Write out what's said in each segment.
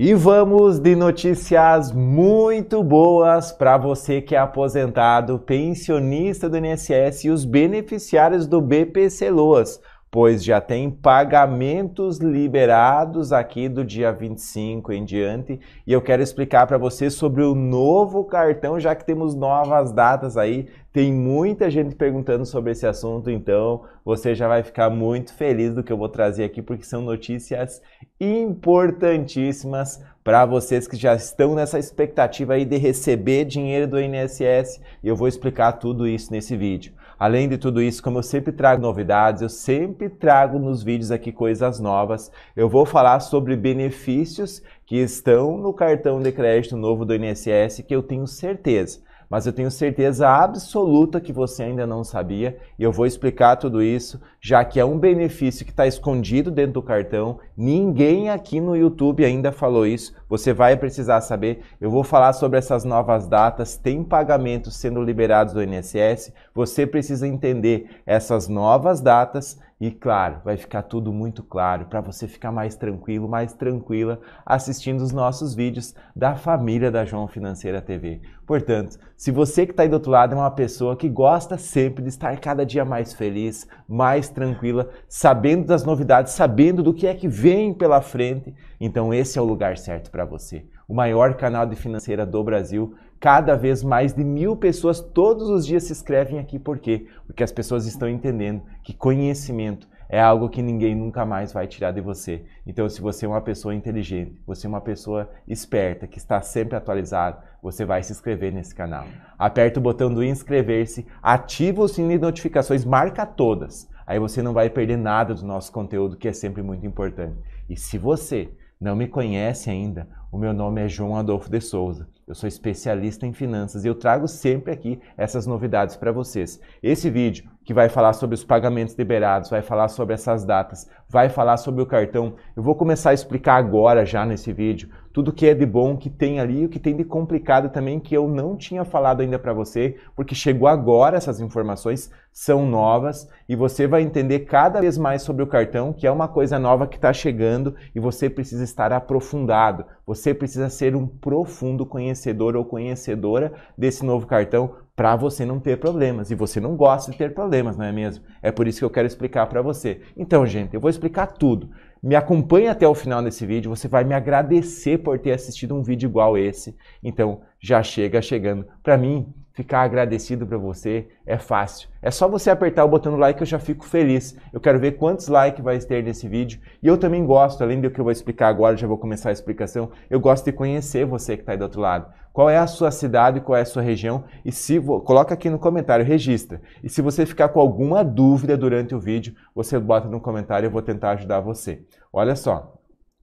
E vamos de notícias muito boas para você que é aposentado, pensionista do INSS e os beneficiários do BPC Loas pois já tem pagamentos liberados aqui do dia 25 em diante, e eu quero explicar para você sobre o novo cartão, já que temos novas datas aí, tem muita gente perguntando sobre esse assunto, então você já vai ficar muito feliz do que eu vou trazer aqui, porque são notícias importantíssimas para vocês que já estão nessa expectativa aí de receber dinheiro do INSS, eu vou explicar tudo isso nesse vídeo. Além de tudo isso, como eu sempre trago novidades, eu sempre trago nos vídeos aqui coisas novas. Eu vou falar sobre benefícios que estão no cartão de crédito novo do INSS que eu tenho certeza mas eu tenho certeza absoluta que você ainda não sabia e eu vou explicar tudo isso, já que é um benefício que está escondido dentro do cartão. Ninguém aqui no YouTube ainda falou isso. Você vai precisar saber. Eu vou falar sobre essas novas datas. Tem pagamentos sendo liberados do INSS. Você precisa entender essas novas datas e claro, vai ficar tudo muito claro para você ficar mais tranquilo, mais tranquila assistindo os nossos vídeos da família da João Financeira TV. Portanto, se você que está aí do outro lado é uma pessoa que gosta sempre de estar cada dia mais feliz, mais tranquila, sabendo das novidades, sabendo do que é que vem pela frente, então esse é o lugar certo para você. O maior canal de financeira do Brasil Cada vez mais de mil pessoas todos os dias se inscrevem aqui. Por quê? Porque as pessoas estão entendendo que conhecimento é algo que ninguém nunca mais vai tirar de você. Então, se você é uma pessoa inteligente, você é uma pessoa esperta, que está sempre atualizado, você vai se inscrever nesse canal. Aperta o botão do inscrever-se, ativa o sininho de notificações, marca todas. Aí você não vai perder nada do nosso conteúdo, que é sempre muito importante. E se você não me conhece ainda, o meu nome é João Adolfo de Souza. Eu sou especialista em finanças e eu trago sempre aqui essas novidades para vocês. Esse vídeo que vai falar sobre os pagamentos liberados, vai falar sobre essas datas, vai falar sobre o cartão. Eu vou começar a explicar agora já nesse vídeo tudo que é de bom que tem ali, o que tem de complicado também que eu não tinha falado ainda para você, porque chegou agora essas informações são novas e você vai entender cada vez mais sobre o cartão, que é uma coisa nova que está chegando e você precisa estar aprofundado você precisa ser um profundo conhecedor ou conhecedora desse novo cartão para você não ter problemas. E você não gosta de ter problemas, não é mesmo? É por isso que eu quero explicar para você. Então, gente, eu vou explicar tudo. Me acompanhe até o final desse vídeo, você vai me agradecer por ter assistido um vídeo igual esse. Então, já chega chegando. Para mim, ficar agradecido para você é fácil. É só você apertar o botão do like que eu já fico feliz. Eu quero ver quantos likes vai ter nesse vídeo. E eu também gosto, além do que eu vou explicar agora, já vou começar a explicação, eu gosto de conhecer você que está aí do outro lado. Qual é a sua cidade, qual é a sua região? E se coloca aqui no comentário, registra. E se você ficar com alguma dúvida durante o vídeo, você bota no comentário, eu vou tentar ajudar você. Olha só,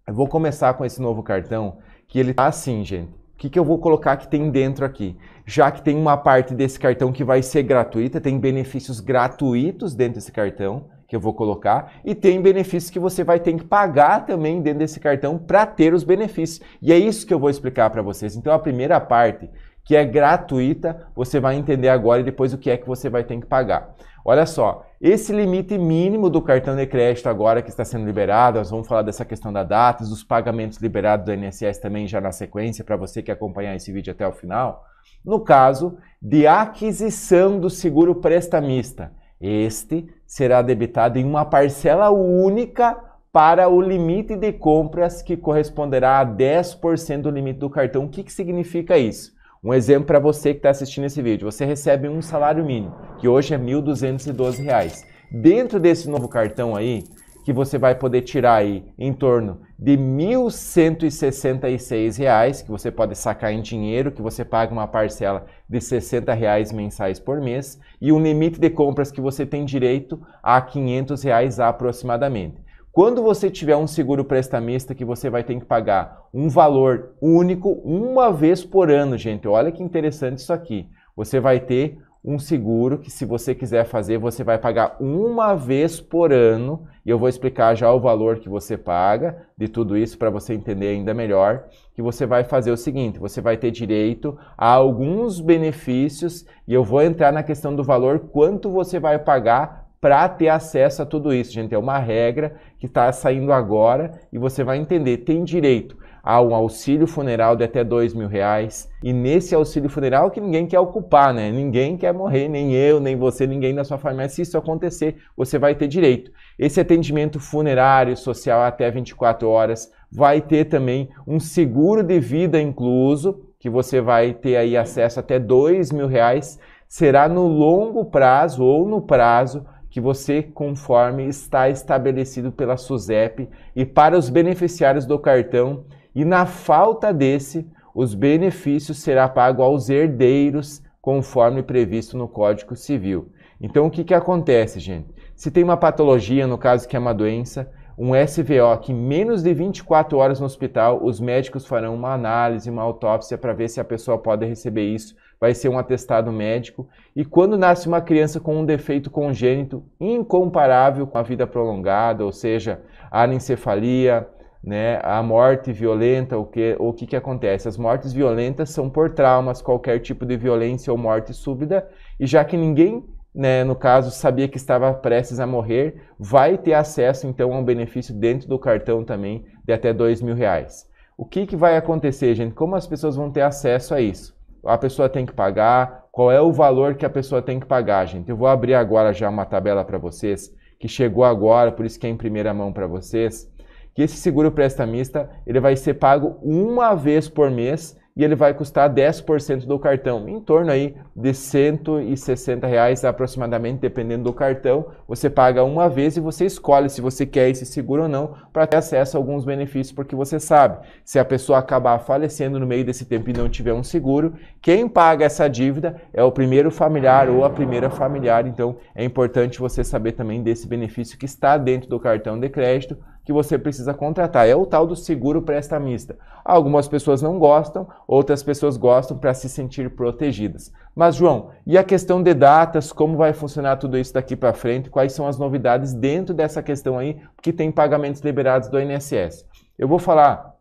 eu vou começar com esse novo cartão que ele tá assim, gente o que, que eu vou colocar que tem dentro aqui? Já que tem uma parte desse cartão que vai ser gratuita, tem benefícios gratuitos dentro desse cartão que eu vou colocar e tem benefícios que você vai ter que pagar também dentro desse cartão para ter os benefícios. E é isso que eu vou explicar para vocês. Então a primeira parte que é gratuita, você vai entender agora e depois o que é que você vai ter que pagar. Olha só, esse limite mínimo do cartão de crédito agora que está sendo liberado, nós vamos falar dessa questão da data, dos pagamentos liberados do INSS também já na sequência, para você que acompanhar esse vídeo até o final. No caso de aquisição do seguro prestamista, este será debitado em uma parcela única para o limite de compras que corresponderá a 10% do limite do cartão. O que, que significa isso? Um exemplo para você que está assistindo esse vídeo: você recebe um salário mínimo, que hoje é R$ 1.212. Dentro desse novo cartão aí, que você vai poder tirar aí em torno de R$ 1.166, que você pode sacar em dinheiro, que você paga uma parcela de R$ 60 reais mensais por mês, e um limite de compras que você tem direito a R$ 500 reais aproximadamente. Quando você tiver um seguro prestamista que você vai ter que pagar um valor único uma vez por ano, gente. Olha que interessante isso aqui. Você vai ter um seguro que, se você quiser fazer, você vai pagar uma vez por ano. E eu vou explicar já o valor que você paga de tudo isso para você entender ainda melhor. Que você vai fazer o seguinte: você vai ter direito a alguns benefícios e eu vou entrar na questão do valor, quanto você vai pagar para ter acesso a tudo isso, gente. É uma regra que está saindo agora e você vai entender. Tem direito a um auxílio funeral de até dois mil reais. E nesse auxílio funeral que ninguém quer ocupar, né? Ninguém quer morrer, nem eu, nem você, ninguém da sua família. Se isso acontecer, você vai ter direito. Esse atendimento funerário social até 24 horas vai ter também um seguro de vida incluso, que você vai ter aí acesso até dois mil reais. Será no longo prazo ou no prazo que você conforme está estabelecido pela SUSEP e para os beneficiários do cartão, e na falta desse, os benefícios será pago aos herdeiros conforme previsto no Código Civil. Então o que, que acontece, gente? Se tem uma patologia, no caso que é uma doença, um SVO que menos de 24 horas no hospital, os médicos farão uma análise, uma autópsia para ver se a pessoa pode receber isso vai ser um atestado médico. E quando nasce uma criança com um defeito congênito incomparável com a vida prolongada, ou seja, a anencefalia, né, a morte violenta, o que, o que, que acontece? As mortes violentas são por traumas, qualquer tipo de violência ou morte súbita, e já que ninguém, né, no caso, sabia que estava prestes a morrer, vai ter acesso então a um benefício dentro do cartão também de até dois mil reais. O que, que vai acontecer, gente? Como as pessoas vão ter acesso a isso? a pessoa tem que pagar, qual é o valor que a pessoa tem que pagar, gente. Eu vou abrir agora já uma tabela para vocês, que chegou agora, por isso que é em primeira mão para vocês, que esse seguro prestamista, ele vai ser pago uma vez por mês e ele vai custar 10% do cartão, em torno aí de 160 reais aproximadamente, dependendo do cartão. Você paga uma vez e você escolhe se você quer esse seguro ou não para ter acesso a alguns benefícios, porque você sabe, se a pessoa acabar falecendo no meio desse tempo e não tiver um seguro, quem paga essa dívida é o primeiro familiar ou a primeira familiar, então é importante você saber também desse benefício que está dentro do cartão de crédito que você precisa contratar. É o tal do seguro prestamista. Algumas pessoas não gostam, outras pessoas gostam para se sentir protegidas. Mas, João, e a questão de datas, como vai funcionar tudo isso daqui para frente? Quais são as novidades dentro dessa questão aí, que tem pagamentos liberados do INSS? Eu vou falar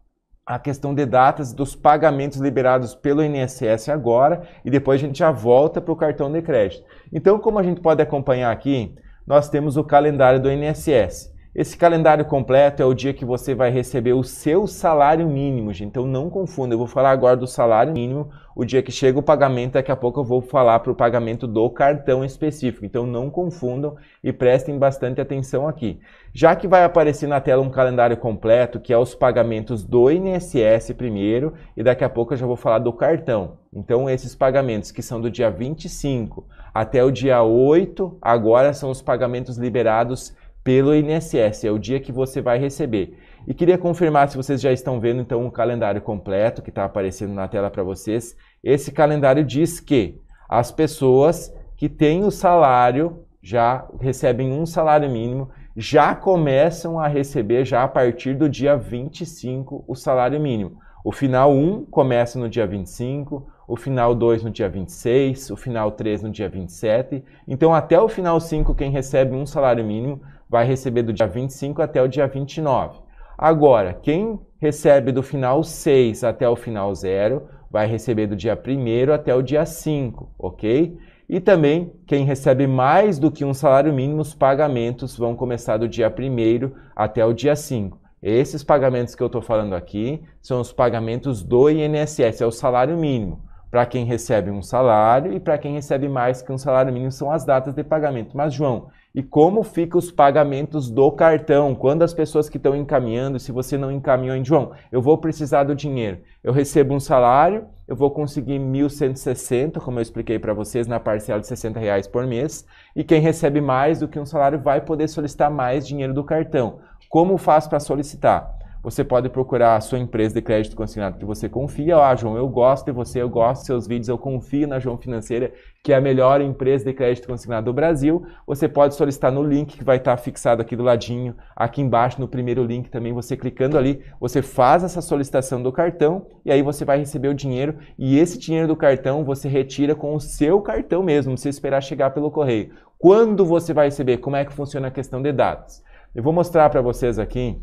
a questão de datas dos pagamentos liberados pelo INSS agora e depois a gente já volta para o cartão de crédito. Então, como a gente pode acompanhar aqui, nós temos o calendário do INSS. Esse calendário completo é o dia que você vai receber o seu salário mínimo, gente. Então não confunda, eu vou falar agora do salário mínimo, o dia que chega o pagamento, daqui a pouco eu vou falar para o pagamento do cartão específico. Então não confundam e prestem bastante atenção aqui. Já que vai aparecer na tela um calendário completo, que é os pagamentos do INSS primeiro, e daqui a pouco eu já vou falar do cartão. Então esses pagamentos que são do dia 25 até o dia 8, agora são os pagamentos liberados pelo INSS, é o dia que você vai receber. E queria confirmar se vocês já estão vendo então o calendário completo que está aparecendo na tela para vocês. Esse calendário diz que as pessoas que têm o salário já recebem um salário mínimo, já começam a receber já a partir do dia 25 o salário mínimo. O final 1 começa no dia 25, o final 2 no dia 26, o final 3 no dia 27. Então, até o final 5, quem recebe um salário mínimo vai receber do dia 25 até o dia 29. Agora, quem recebe do final 6 até o final 0 vai receber do dia 1 até o dia 5, ok? E também quem recebe mais do que um salário mínimo, os pagamentos vão começar do dia 1 até o dia 5. Esses pagamentos que eu estou falando aqui são os pagamentos do INSS, é o salário mínimo. Para quem recebe um salário e para quem recebe mais que um salário mínimo são as datas de pagamento. Mas, João, e como ficam os pagamentos do cartão, quando as pessoas que estão encaminhando, se você não encaminhou em João, eu vou precisar do dinheiro, eu recebo um salário, eu vou conseguir 1.160, como eu expliquei para vocês, na parcela de 60 reais por mês, e quem recebe mais do que um salário vai poder solicitar mais dinheiro do cartão. Como faz para solicitar? você pode procurar a sua empresa de crédito consignado que você confia. Ah, João, eu gosto de você, eu gosto de seus vídeos, eu confio na João Financeira, que é a melhor empresa de crédito consignado do Brasil. Você pode solicitar no link que vai estar fixado aqui do ladinho, aqui embaixo no primeiro link também, você clicando ali, você faz essa solicitação do cartão e aí você vai receber o dinheiro e esse dinheiro do cartão você retira com o seu cartão mesmo, não esperar chegar pelo correio. Quando você vai receber? Como é que funciona a questão de datas? Eu vou mostrar para vocês aqui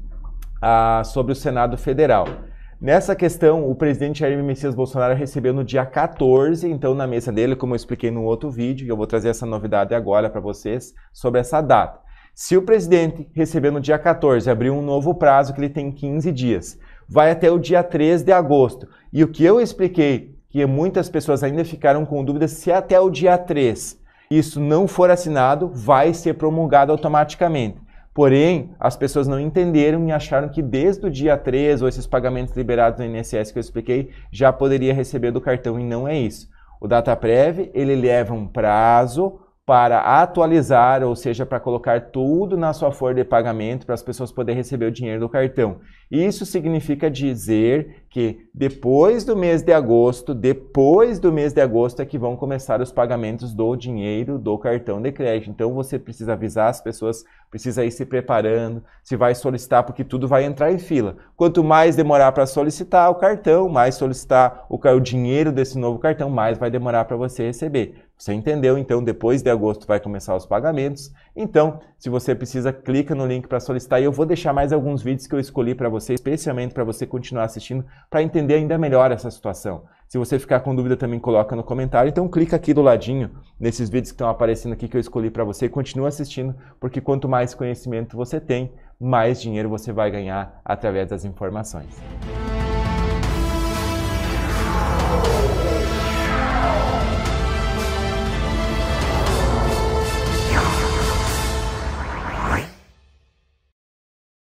ah, sobre o Senado Federal. Nessa questão, o presidente Jair Messias Bolsonaro recebeu no dia 14, então na mesa dele, como eu expliquei no outro vídeo, e eu vou trazer essa novidade agora para vocês sobre essa data. Se o presidente recebeu no dia 14, abriu um novo prazo que ele tem 15 dias, vai até o dia 3 de agosto. E o que eu expliquei, que muitas pessoas ainda ficaram com dúvidas, se até o dia 3 isso não for assinado, vai ser promulgado automaticamente. Porém, as pessoas não entenderam e acharam que desde o dia 3 ou esses pagamentos liberados no INSS que eu expliquei já poderia receber do cartão e não é isso. O DataPrev, ele leva um prazo para atualizar, ou seja, para colocar tudo na sua folha de pagamento para as pessoas poderem receber o dinheiro do cartão. Isso significa dizer que depois do mês de agosto, depois do mês de agosto é que vão começar os pagamentos do dinheiro do cartão de crédito. Então você precisa avisar as pessoas, precisa ir se preparando, se vai solicitar, porque tudo vai entrar em fila. Quanto mais demorar para solicitar o cartão, mais solicitar o, o dinheiro desse novo cartão, mais vai demorar para você receber. Você entendeu? Então, depois de agosto vai começar os pagamentos. Então, se você precisa, clica no link para solicitar. E eu vou deixar mais alguns vídeos que eu escolhi para você, especialmente para você continuar assistindo, para entender ainda melhor essa situação. Se você ficar com dúvida, também coloca no comentário. Então, clica aqui do ladinho nesses vídeos que estão aparecendo aqui que eu escolhi para você e continua assistindo, porque quanto mais conhecimento você tem, mais dinheiro você vai ganhar através das informações.